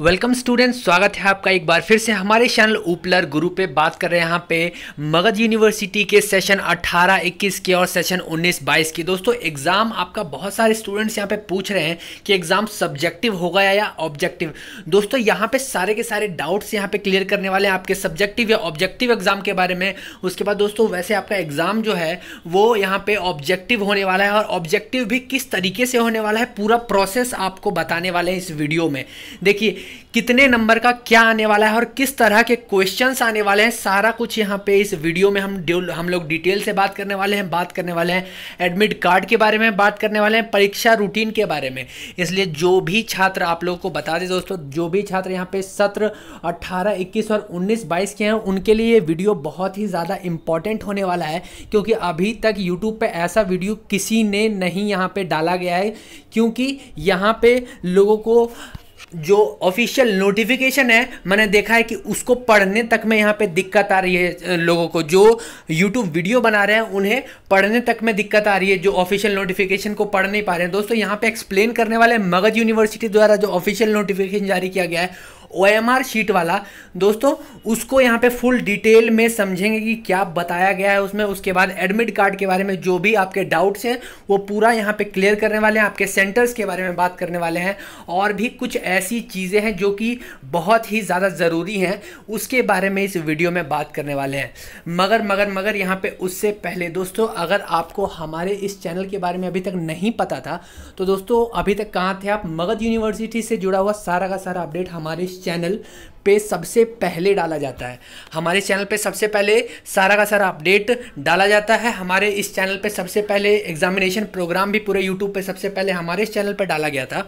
welcome students स्वागत है आपका एक बार फिर से हमारे चैनल उपलर गुरु पे बात कर रहे हैं यहाँ पे मगध यूनिवर्सिटी के सेशन 18 21 के और सेशन 19 22 की दोस्तों एग्ज़ाम आपका बहुत सारे स्टूडेंट्स यहाँ पे पूछ रहे हैं कि एग्ज़ाम सब्जेक्टिव होगा या ऑब्जेक्टिव दोस्तों यहाँ पे सारे के सारे डाउट्स यहाँ पे क्लियर करने वाले हैं आपके सब्जेक्टिव या ऑब्जेक्टिव एग्ज़ाम के बारे में उसके बाद दोस्तों वैसे आपका एग्ज़ाम जो है वो यहाँ पर ऑब्जेक्टिव होने वाला है और ऑब्जेक्टिव भी किस तरीके से होने वाला है पूरा प्रोसेस आपको बताने वाले हैं इस वीडियो में देखिए कितने नंबर का क्या आने वाला है और किस तरह के क्वेश्चंस आने वाले हैं सारा कुछ यहाँ पे इस वीडियो में हम हम लोग डिटेल से बात करने वाले हैं बात करने वाले हैं एडमिट कार्ड के बारे में बात करने वाले हैं परीक्षा रूटीन के बारे में इसलिए जो भी छात्र आप लोगों को बता दें दोस्तों जो भी छात्र यहाँ पे सत्र अट्ठारह इक्कीस और उन्नीस बाईस के हैं उनके लिए ये वीडियो बहुत ही ज़्यादा इंपॉर्टेंट होने वाला है क्योंकि अभी तक यूट्यूब पर ऐसा वीडियो किसी ने नहीं यहाँ पर डाला गया है क्योंकि यहाँ पर लोगों को जो ऑफिशियल नोटिफिकेशन है मैंने देखा है कि उसको पढ़ने तक में यहाँ पे दिक्कत आ रही है लोगों को जो यूट्यूब वीडियो बना रहे हैं उन्हें पढ़ने तक में दिक्कत आ रही है जो ऑफिशियल नोटिफिकेशन को पढ़ नहीं पा रहे हैं दोस्तों यहाँ पे एक्सप्लेन करने वाले मगध यूनिवर्सिटी द्वारा जो ऑफिशियल नोटिफिकेशन जारी किया गया है ओ एम आर शीट वाला दोस्तों उसको यहाँ पे फुल डिटेल में समझेंगे कि क्या बताया गया है उसमें उसके बाद एडमिट कार्ड के बारे में जो भी आपके डाउट्स हैं वो पूरा यहाँ पे क्लियर करने वाले हैं आपके सेंटर्स के बारे में बात करने वाले हैं और भी कुछ ऐसी चीज़ें हैं जो कि बहुत ही ज़्यादा ज़रूरी हैं उसके बारे में इस वीडियो में बात करने वाले हैं मगर मगर मगर यहाँ पर उससे पहले दोस्तों अगर आपको हमारे इस चैनल के बारे में अभी तक नहीं पता था तो दोस्तों अभी तक कहाँ थे आप मगध यूनिवर्सिटी से जुड़ा हुआ सारा का सारा अपडेट हमारे इस चैनल पे सबसे पहले डाला जाता है हमारे चैनल पे सबसे पहले सारा का सारा अपडेट डाला जाता है हमारे इस चैनल पे सबसे पहले एग्जामिनेशन प्रोग्राम भी पूरे यूट्यूब पे सबसे पहले हमारे इस चैनल पर डाला गया था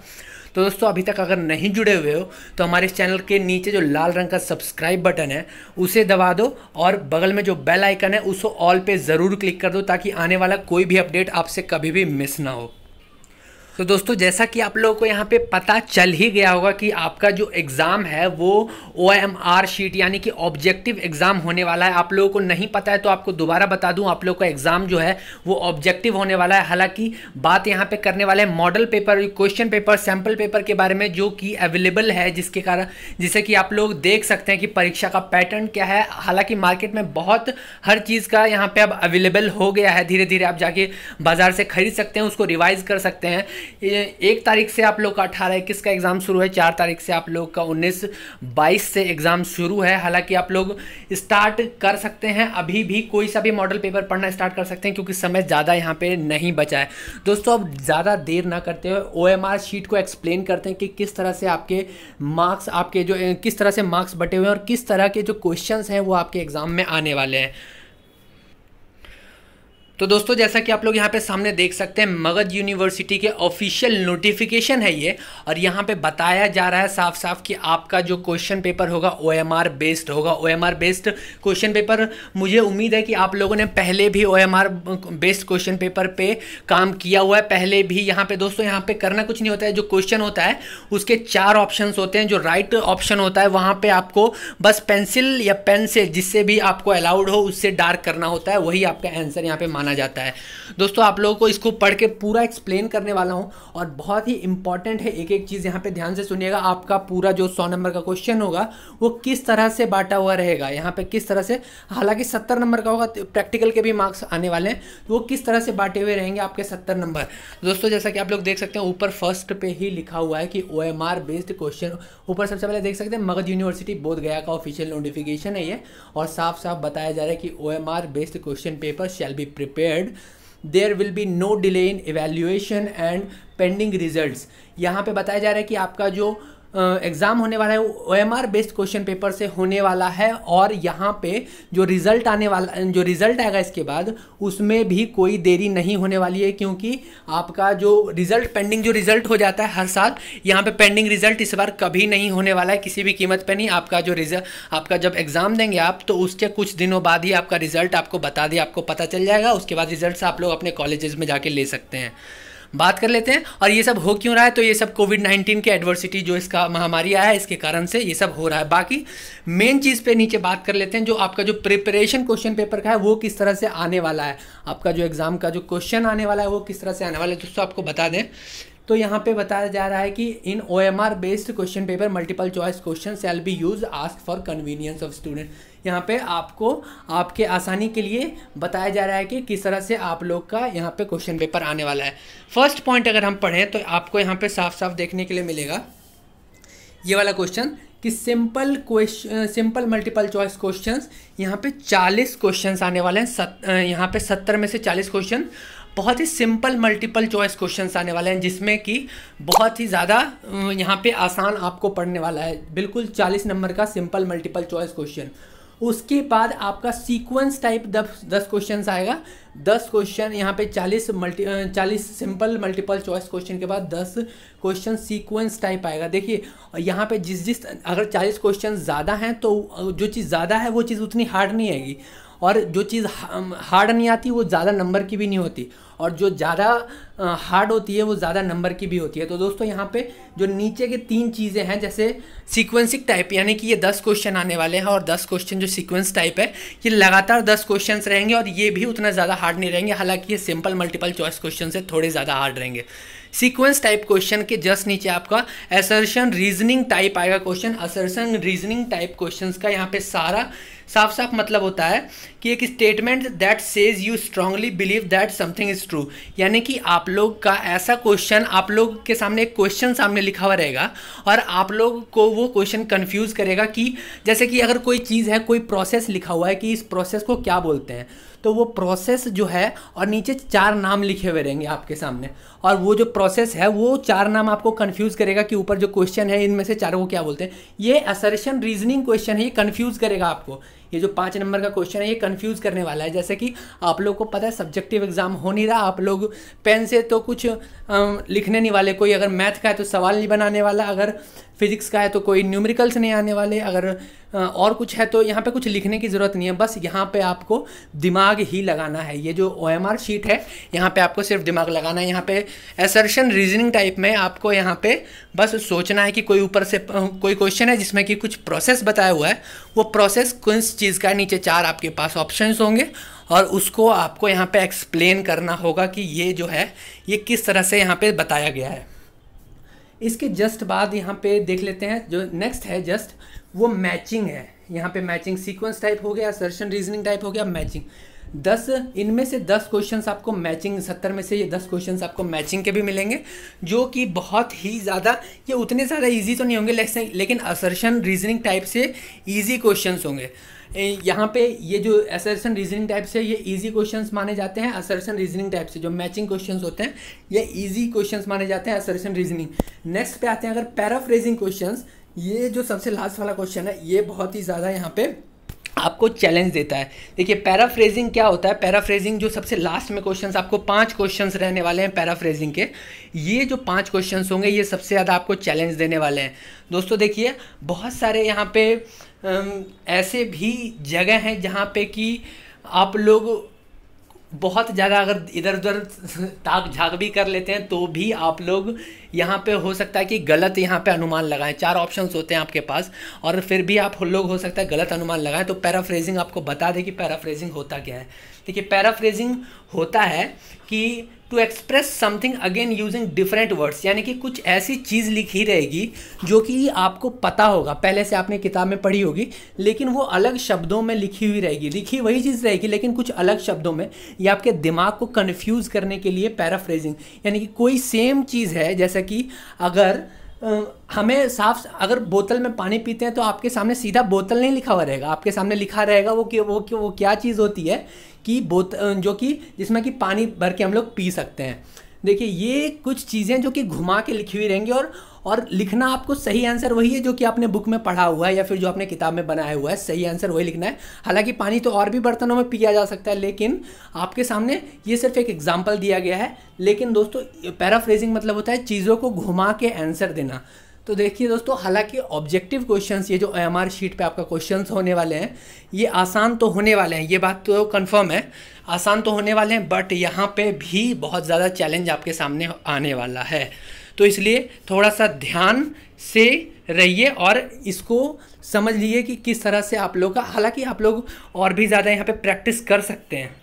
तो दोस्तों अभी तक अगर नहीं जुड़े हुए हो तो हमारे इस चैनल के नीचे जो लाल रंग का सब्सक्राइब बटन है उसे दबा दो और बगल में जो बेल आइकन है उसको ऑल पे ज़रूर क्लिक कर दो ताकि आने वाला कोई भी अपडेट आपसे कभी भी मिस ना हो तो दोस्तों जैसा कि आप लोगों को यहाँ पे पता चल ही गया होगा कि आपका जो एग्ज़ाम है वो ओ एम आर शीट यानी कि ऑब्जेक्टिव एग्ज़ाम होने वाला है आप लोगों को नहीं पता है तो आपको दोबारा बता दूँ आप लोगों का एग्ज़ाम जो है वो ऑब्जेक्टिव होने वाला है हालांकि बात यहाँ पे करने वाले हैं model paper question paper sample paper के बारे में जो कि अवेलेबल है जिसके कारण जिसे कि आप लोग देख सकते हैं कि परीक्षा का पैटर्न क्या है हालाँकि मार्केट में बहुत हर चीज़ का यहाँ पर अब अवेलेबल हो गया है धीरे धीरे आप जाके बाज़ार से खरीद सकते हैं उसको रिवाइज़ कर सकते हैं एक तारीख से आप लोग का अठारह इक्कीस का एग्ज़ाम शुरू है चार तारीख से आप लोग का उन्नीस बाईस से एग्ज़ाम शुरू है हालांकि आप लोग स्टार्ट कर सकते हैं अभी भी कोई सा भी मॉडल पेपर पढ़ना स्टार्ट कर सकते हैं क्योंकि समय ज़्यादा यहाँ पे नहीं बचा है दोस्तों अब ज़्यादा देर ना करते हुए ओ शीट को एक्सप्लेन करते हैं कि किस तरह से आपके मार्क्स आपके जो किस तरह से मार्क्स बटे हुए हैं और किस तरह के जो क्वेश्चन हैं वो आपके एग्ज़ाम में आने वाले हैं तो दोस्तों जैसा कि आप लोग यहाँ पे सामने देख सकते हैं मगध यूनिवर्सिटी के ऑफिशियल नोटिफिकेशन है ये और यहाँ पे बताया जा रहा है साफ साफ कि आपका जो क्वेश्चन पेपर होगा ओ एम आर बेस्ड होगा O M R based question paper मुझे उम्मीद है कि आप लोगों ने पहले भी O M R based question paper पे काम किया हुआ है पहले भी यहाँ पे दोस्तों यहाँ पे करना कुछ नहीं होता है जो क्वेश्चन होता है उसके चार ऑप्शन होते हैं जो राइट right ऑप्शन होता है वहाँ पर आपको बस पेंसिल या पेन से जिससे भी आपको अलाउड हो उससे डार्क करना होता है वही आपका आंसर यहाँ पे माना माना जाता है दोस्तों आप लोगों को इसको पढ़ के पूरा एक्सप्लेन करने वाला हूँ और बहुत ही इंपॉर्टेंट है एक एक चीज़ यहाँ पे ध्यान से सुनिएगा आपका पूरा जो सौ नंबर का क्वेश्चन होगा वो किस तरह से बांटा हुआ रहेगा यहाँ पर किस तरह से हालांकि सत्तर नंबर का होगा प्रैक्टिकल तो के भी मार्क्स आने वाले हैं तो वो किस तरह से बांटे हुए रहेंगे आपके सत्तर नंबर दोस्तों जैसा कि आप लोग देख सकते हैं ऊपर फर्स्ट पे ही लिखा हुआ है कि ओ बेस्ड क्वेश्चन ऊपर सबसे पहले देख सकते हैं मगध यूनिवर्सिटी बोध गया का ऑफिशियल नोटिफिकेशन है ये और साफ साफ बताया जा रहा है कि O based question paper shall be prepare prepared there will be no delay in evaluation and pending result यहाँ पे बताया जा रहा है कि आपका जो एग्ज़ाम होने वाला है O M R based question paper से होने वाला है और यहाँ पे जो रिज़ल्ट आने वाला जो रिज़ल्ट आएगा इसके बाद उसमें भी कोई देरी नहीं होने वाली है क्योंकि आपका जो रिज़ल्ट पेंडिंग जो रिज़ल्ट हो जाता है हर साल यहाँ पे पेंडिंग रिज़ल्ट इस बार कभी नहीं होने वाला है किसी भी कीमत पर नहीं आपका जो रिजल्ट आपका जब एग्ज़ाम देंगे आप तो उसके कुछ दिनों बाद ही आपका रिज़ल्ट आपको बता दिया आपको पता चल जाएगा उसके बाद रिज़ल्ट आप लोग अपने कॉलेज में जाके ले सकते हैं बात कर लेते हैं और ये सब हो क्यों रहा है तो ये सब कोविड नाइन्टीन के एडवर्सिटी जो इसका महामारी आया है इसके कारण से ये सब हो रहा है बाकी मेन चीज़ पे नीचे बात कर लेते हैं जो आपका जो प्रिपरेशन क्वेश्चन पेपर का है वो किस तरह से आने वाला है आपका जो एग्ज़ाम का जो क्वेश्चन आने वाला है वो किस तरह से आने वाला है दोस्तों आपको बता दें तो यहाँ पे बताया जा रहा है कि in O M R based question paper multiple choice question shall be use ask for convenience of student यहाँ पे आपको आपके आसानी के लिए बताया जा रहा है कि किस तरह से आप लोग का यहाँ पे क्वेश्चन पेपर आने वाला है फर्स्ट पॉइंट अगर हम पढ़ें तो आपको यहाँ पे साफ साफ देखने के लिए मिलेगा ये वाला क्वेश्चन कि simple question simple multiple choice questions यहाँ पे 40 क्वेश्चंस आने वाले हैं सत यहाँ पे 70 में से 40 क्वेश्चन बहुत ही सिंपल मल्टीपल चॉइस क्वेश्चंस आने वाले हैं जिसमें कि बहुत ही ज़्यादा यहाँ पे आसान आपको पढ़ने वाला है बिल्कुल 40 नंबर का सिंपल मल्टीपल चॉइस क्वेश्चन उसके बाद आपका सीक्वेंस टाइप दस दस क्वेश्चन आएगा दस क्वेश्चन यहाँ पे चालीस मल्टी चालीस सिंपल मल्टीपल चॉइस क्वेश्चन के बाद दस क्वेश्चन सीक्वेंस टाइप आएगा देखिए यहाँ पे जिस जिस अगर चालीस क्वेश्चन ज़्यादा हैं तो जो चीज़ ज़्यादा है वो चीज़ उतनी हार्ड नहीं आएगी और जो चीज़ हार्ड नहीं आती वो ज़्यादा नंबर की भी नहीं होती और जो ज़्यादा हार्ड होती है वो ज़्यादा नंबर की भी होती है तो दोस्तों यहाँ पे जो नीचे के तीन चीज़ें हैं जैसे सीक्वेंसिंग टाइप यानी कि ये दस क्वेश्चन आने वाले हैं और दस क्वेश्चन जो सीक्वेंस टाइप है ये लगातार दस क्वेश्चन रहेंगे और ये भी उतना ज़्यादा हार्ड नहीं रहेंगे हालाँकि ये सिंपल मल्टीपल चॉइस क्वेश्चन से थोड़े ज़्यादा हार्ड रहेंगे सीक्वेंस टाइप क्वेश्चन के जस्ट नीचे आपका असर्शन रीजनिंग टाइप आएगा question assertion reasoning type questions का यहाँ पे सारा साफ साफ मतलब होता है कि एक statement that says you strongly believe that something is true यानी कि आप आप लोग का ऐसा क्वेश्चन आप लोग के सामने एक क्वेश्चन सामने लिखा हुआ रहेगा और आप लोग को वो क्वेश्चन कंफ्यूज करेगा कि जैसे कि अगर कोई चीज़ है कोई प्रोसेस लिखा हुआ है कि इस प्रोसेस को क्या बोलते हैं तो वो प्रोसेस जो है और नीचे चार नाम लिखे हुए रहेंगे आपके सामने और वो जो प्रोसेस है वो चार नाम आपको कन्फ्यूज़ करेगा कि ऊपर जो क्वेश्चन है इनमें से चारों को क्या बोलते हैं ये असरेशन रीजनिंग क्वेश्चन है ये कन्फ्यूज़ करेगा आपको ये जो पाँच नंबर का क्वेश्चन है ये कन्फ्यूज़ करने वाला है जैसे कि आप लोग को पता है सब्जेक्टिव एग्ज़ाम हो नहीं रहा आप लोग पेन से तो कुछ लिखने नहीं वाले कोई अगर मैथ का है तो सवाल नहीं बनाने वाला अगर फिजिक्स का है तो कोई न्यूमेरिकल्स नहीं आने वाले अगर और कुछ है तो यहाँ पे कुछ लिखने की ज़रूरत नहीं है बस यहाँ पे आपको दिमाग ही लगाना है ये जो ओ शीट है यहाँ पे आपको सिर्फ दिमाग लगाना है यहाँ पे एसर्शन रीजनिंग टाइप में आपको यहाँ पे बस सोचना है कि कोई ऊपर से कोई क्वेश्चन है जिसमें कि कुछ प्रोसेस बताया हुआ है वो प्रोसेस किस चीज़ का नीचे चार आपके पास ऑप्शन होंगे और उसको आपको यहाँ पे एक्सप्लेन करना होगा कि ये जो है ये किस तरह से यहाँ पे बताया गया है इसके जस्ट बाद यहाँ पे देख लेते हैं जो नेक्स्ट है जस्ट वो मैचिंग है यहाँ पे मैचिंग सीक्वेंस टाइप हो गया सर्शन रीजनिंग टाइप हो गया मैचिंग दस इनमें से दस क्वेश्चंस आपको मैचिंग सत्तर में से ये दस क्वेश्चंस आपको मैचिंग के भी मिलेंगे जो कि बहुत ही ज़्यादा ये उतने ज़्यादा इजी तो नहीं होंगे लेकिन असर्शन रीजनिंग टाइप से इजी क्वेश्चंस होंगे यहाँ पे ये जो असर्शन रीजनिंग टाइप से ये इजी क्वेश्चंस माने जाते हैं असर्शन रीजनिंग टाइप से जो मैचिंग क्वेश्चंस होते हैं ये इजी क्वेश्चंस माने जाते हैं असर्शन रीजनिंग नेक्स्ट पे आते हैं अगर पैराफ्रेजिंग क्वेश्चंस ये जो सबसे लास्ट वाला क्वेश्चन है ये बहुत ही ज़्यादा यहाँ पे आपको चैलेंज देता है देखिए पैराफ्रेजिंग क्या होता है पैराफ्रेजिंग जो सबसे लास्ट में क्वेश्चंस आपको पांच क्वेश्चंस रहने वाले हैं पैराफ्रेजिंग के ये जो पांच क्वेश्चंस होंगे ये सबसे ज़्यादा आपको चैलेंज देने वाले हैं दोस्तों देखिए बहुत सारे यहाँ पे ऐसे भी जगह हैं जहाँ पे कि आप लोग बहुत ज़्यादा अगर इधर उधर ताक झाक भी कर लेते हैं तो भी आप लोग यहाँ पे हो सकता है कि गलत यहाँ पे अनुमान लगाएं चार ऑप्शंस होते हैं आपके पास और फिर भी आप लोग हो सकता है गलत अनुमान लगाएं तो पैराफ्रेजिंग आपको बता दें कि पैराफ्रेजिंग होता क्या है देखिए पैराफ्रेजिंग होता है कि to express something again using different words यानी कि कुछ ऐसी चीज़ लिखी रहेगी जो कि आपको पता होगा पहले से आपने किताब में पढ़ी होगी लेकिन वो अलग शब्दों में लिखी हुई रहेगी लिखी वही चीज़ रहेगी लेकिन कुछ अलग शब्दों में ये आपके दिमाग को कन्फ्यूज़ करने के लिए पैराफ्रेजिंग यानी कि कोई सेम चीज़ है जैसे जैसे कि अगर हमें साफ अगर बोतल में पानी पीते हैं तो आपके सामने सीधा बोतल नहीं लिखा हुआ रहेगा आपके सामने लिखा रहेगा वो कि वो कि वो क्या चीज़ होती है कि बोत जो कि जिसमें कि पानी भर के हम लोग पी सकते हैं देखिए ये कुछ चीज़ें जो कि घुमा के लिखी हुई रहेंगी और और लिखना आपको सही आंसर वही है जो कि आपने बुक में पढ़ा हुआ है या फिर जो आपने किताब में बनाया हुआ है सही आंसर वही लिखना है हालांकि पानी तो और भी बर्तनों में पिया जा सकता है लेकिन आपके सामने ये सिर्फ एक एग्जाम्पल दिया गया है लेकिन दोस्तों पैराफ्रेजिंग मतलब होता है चीज़ों को घुमा के आंसर देना तो देखिए दोस्तों हालांकि ऑब्जेक्टिव क्वेश्चंस ये जो एम शीट पे आपका क्वेश्चंस होने वाले हैं ये आसान तो होने वाले हैं ये बात तो कंफर्म है आसान तो होने वाले हैं बट यहाँ पे भी बहुत ज़्यादा चैलेंज आपके सामने आने वाला है तो इसलिए थोड़ा सा ध्यान से रहिए और इसको समझ लीजिए कि किस तरह से आप लोग का हालांकि आप लोग और भी ज़्यादा यहाँ पे प्रैक्टिस कर सकते हैं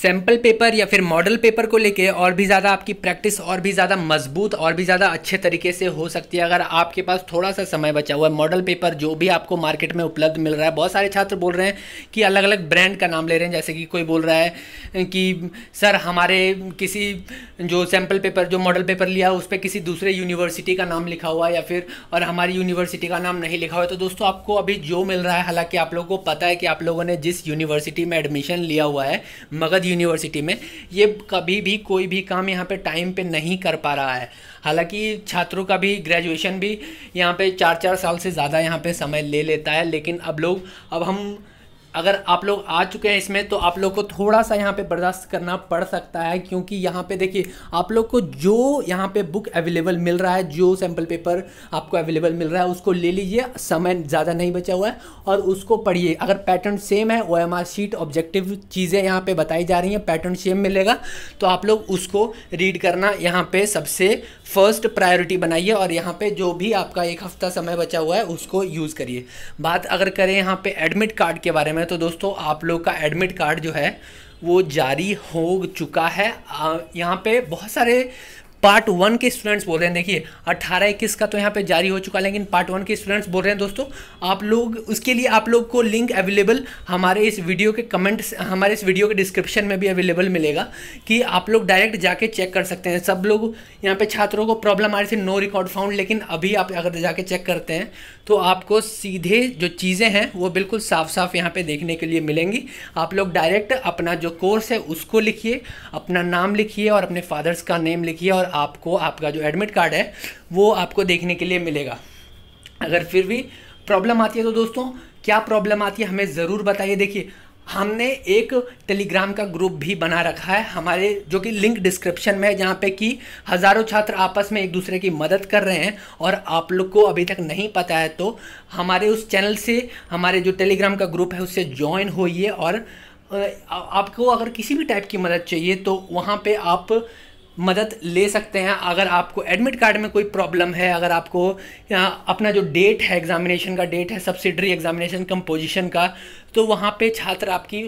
सैम्पल पेपर या फिर मॉडल पेपर को लेके और भी ज़्यादा आपकी प्रैक्टिस और भी ज़्यादा मजबूत और भी ज़्यादा अच्छे तरीके से हो सकती है अगर आपके पास थोड़ा सा समय बचा हुआ है मॉडल पेपर जो भी आपको मार्केट में उपलब्ध मिल रहा है बहुत सारे छात्र बोल रहे हैं कि अलग अलग ब्रांड का नाम ले रहे हैं जैसे कि कोई बोल रहा है कि सर हमारे किसी जो सैम्पल पेपर जो मॉडल पेपर लिया उस पर किसी दूसरे यूनिवर्सिटी का नाम लिखा हुआ है या फिर और हमारी यूनिवर्सिटी का नाम नहीं लिखा हुआ है तो दोस्तों आपको अभी जो मिल रहा है हालांकि आप लोगों को पता है कि आप लोगों ने जिस यूनिवर्सिटी में एडमिशन लिया हुआ है मगध यूनिवर्सिटी में ये कभी भी कोई भी काम यहाँ पे टाइम पे नहीं कर पा रहा है हालांकि छात्रों का भी ग्रेजुएशन भी यहाँ पे चार चार साल से ज़्यादा यहाँ पे समय ले लेता है लेकिन अब लोग अब हम अगर आप लोग आ चुके हैं इसमें तो आप लोग को थोड़ा सा यहाँ पे बर्दाश्त करना पड़ सकता है क्योंकि यहाँ पे देखिए आप लोग को जो यहाँ पे बुक अवेलेबल मिल रहा है जो सैम्पल पेपर आपको अवेलेबल मिल रहा है उसको ले लीजिए समय ज़्यादा नहीं बचा हुआ है और उसको पढ़िए अगर पैटर्न सेम है ओ शीट ऑब्जेक्टिव चीज़ें यहाँ पर बताई जा रही हैं पैटर्न सेम मिलेगा तो आप लोग उसको रीड करना यहाँ पर सबसे फर्स्ट प्रायोरिटी बनाइए और यहाँ पर जो भी आपका एक हफ्ता समय बचा हुआ है उसको यूज़ करिए बात अगर करें यहाँ पर एडमिट कार्ड के बारे में है तो दोस्तों आप लोग का एडमिट कार्ड जो है वो जारी हो चुका है यहाँ पे बहुत सारे पार्ट वन के स्टूडेंट्स बोल रहे हैं देखिए अट्ठारह इक्कीस का तो यहाँ पे जारी हो चुका है लेकिन पार्ट वन के स्टूडेंट्स बोल रहे हैं दोस्तों आप लोग उसके लिए आप लोग को लिंक अवेलेबल हमारे इस वीडियो के कमेंट्स हमारे इस वीडियो के डिस्क्रिप्शन में भी अवेलेबल मिलेगा कि आप लोग डायरेक्ट जाके चेक कर सकते हैं सब लोग यहाँ पर छात्रों को प्रॉब्लम आ रही थी नो रिकॉर्ड फाउंड लेकिन अभी आप अगर जाके चेक करते हैं तो आपको सीधे जो चीज़ें हैं वो बिल्कुल साफ साफ यहाँ पे देखने के लिए मिलेंगी आप लोग डायरेक्ट अपना जो कोर्स है उसको लिखिए अपना नाम लिखिए और अपने फादर्स का नेम लिखिए और आपको आपका जो एडमिट कार्ड है वो आपको देखने के लिए मिलेगा अगर फिर भी प्रॉब्लम आती है तो दोस्तों क्या प्रॉब्लम आती है हमें ज़रूर बताइए देखिए हमने एक टेलीग्राम का ग्रुप भी बना रखा है हमारे जो कि लिंक डिस्क्रिप्शन में है जहाँ पे कि हज़ारों छात्र आपस में एक दूसरे की मदद कर रहे हैं और आप लोग को अभी तक नहीं पता है तो हमारे उस चैनल से हमारे जो टेलीग्राम का ग्रुप है उससे ज्वाइन होइए और आपको अगर किसी भी टाइप की मदद चाहिए तो वहाँ पे आप मदद ले सकते हैं अगर आपको एडमिट कार्ड में कोई प्रॉब्लम है अगर आपको अपना जो डेट है एग्ज़ामिनेशन का डेट है सब्सिडरी एग्ज़ामिनेशन कंपोजिशन का तो वहाँ पे छात्र आपकी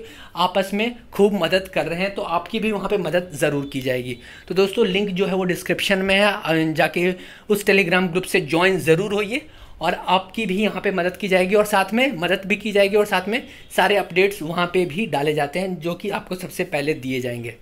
आपस में खूब मदद कर रहे हैं तो आपकी भी वहाँ पे मदद ज़रूर की जाएगी तो दोस्तों लिंक जो है वो डिस्क्रिप्शन में है जाके उस टेलीग्राम ग्रुप से ज्वाइन ज़रूर होइए और आपकी भी यहाँ पे मदद की जाएगी और साथ में मदद भी की जाएगी और साथ में सारे अपडेट्स वहाँ पे भी डाले जाते हैं जो कि आपको सबसे पहले दिए जाएंगे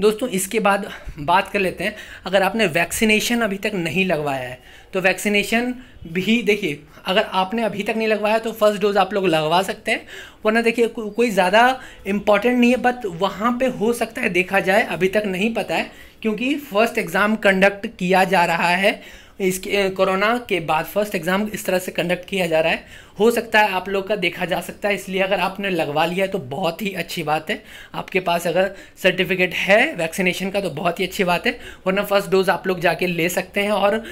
दोस्तों इसके बाद बात कर लेते हैं अगर आपने वैक्सीनेशन अभी तक नहीं लगवाया है तो वैक्सीनेशन भी देखिए अगर आपने अभी तक नहीं लगवाया तो फर्स्ट डोज आप लोग लगवा सकते हैं वरना देखिए को, कोई ज़्यादा इम्पॉर्टेंट नहीं है बट वहाँ पे हो सकता है देखा जाए अभी तक नहीं पता है क्योंकि फर्स्ट एग्ज़ाम कंडक्ट किया जा रहा है इसके कोरोना के बाद फर्स्ट एग्ज़ाम इस तरह से कंडक्ट किया जा रहा है हो सकता है आप लोग का देखा जा सकता है इसलिए अगर आपने लगवा लिया है तो बहुत ही अच्छी बात है आपके पास अगर सर्टिफिकेट है वैक्सीनेशन का तो बहुत ही अच्छी बात है वरना फर्स्ट डोज आप लोग जाके ले सकते हैं और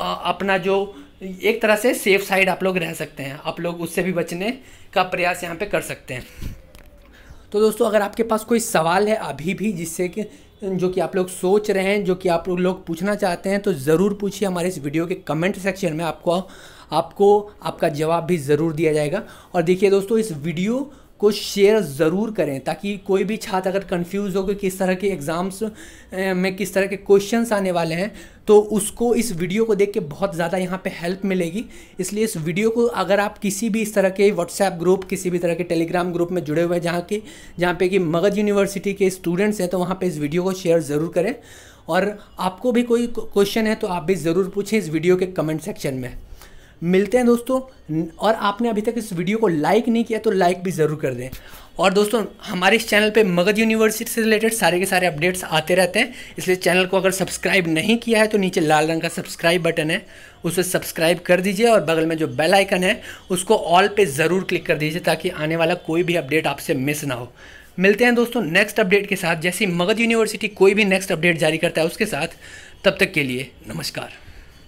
अपना जो एक तरह से सेफ साइड आप लोग रह सकते हैं आप लोग उससे भी बचने का प्रयास यहाँ पर कर सकते हैं तो दोस्तों अगर आपके पास कोई सवाल है अभी भी जिससे कि जो कि आप लोग सोच रहे हैं जो कि आप लोग पूछना चाहते हैं तो ज़रूर पूछिए हमारे इस वीडियो के कमेंट सेक्शन में आपको आपको आपका जवाब भी ज़रूर दिया जाएगा और देखिए दोस्तों इस वीडियो को शेयर ज़रूर करें ताकि कोई भी छात्र अगर कंफ्यूज हो कि किस तरह के एग्ज़ाम्स में किस तरह के क्वेश्चंस आने वाले हैं तो उसको इस वीडियो को देख के बहुत ज़्यादा यहाँ पे हेल्प मिलेगी इसलिए इस वीडियो को अगर आप किसी भी इस तरह के व्हाट्सएप ग्रुप किसी भी तरह के टेलीग्राम ग्रुप में जुड़े हुए हैं जहाँ के जहाँ पे कि मगध यूनिवर्सिटी के स्टूडेंट्स हैं तो वहाँ पर इस वीडियो को शेयर ज़रूर करें और आपको भी कोई क्वेश्चन है तो आप भी ज़रूर पूछें इस वीडियो के कमेंट सेक्शन में मिलते हैं दोस्तों और आपने अभी तक इस वीडियो को लाइक नहीं किया तो लाइक भी ज़रूर कर दें और दोस्तों हमारे इस चैनल पे मगध यूनिवर्सिटी से रिलेटेड सारे के सारे अपडेट्स आते रहते हैं इसलिए चैनल को अगर सब्सक्राइब नहीं किया है तो नीचे लाल रंग का सब्सक्राइब बटन है उसे सब्सक्राइब कर दीजिए और बगल में जो बेल आइकन है उसको ऑल पे ज़रूर क्लिक कर दीजिए ताकि आने वाला कोई भी अपडेट आपसे मिस ना हो मिलते हैं दोस्तों नेक्स्ट अपडेट के साथ जैसे मगध यूनिवर्सिटी कोई भी नेक्स्ट अपडेट जारी करता है उसके साथ तब तक के लिए नमस्कार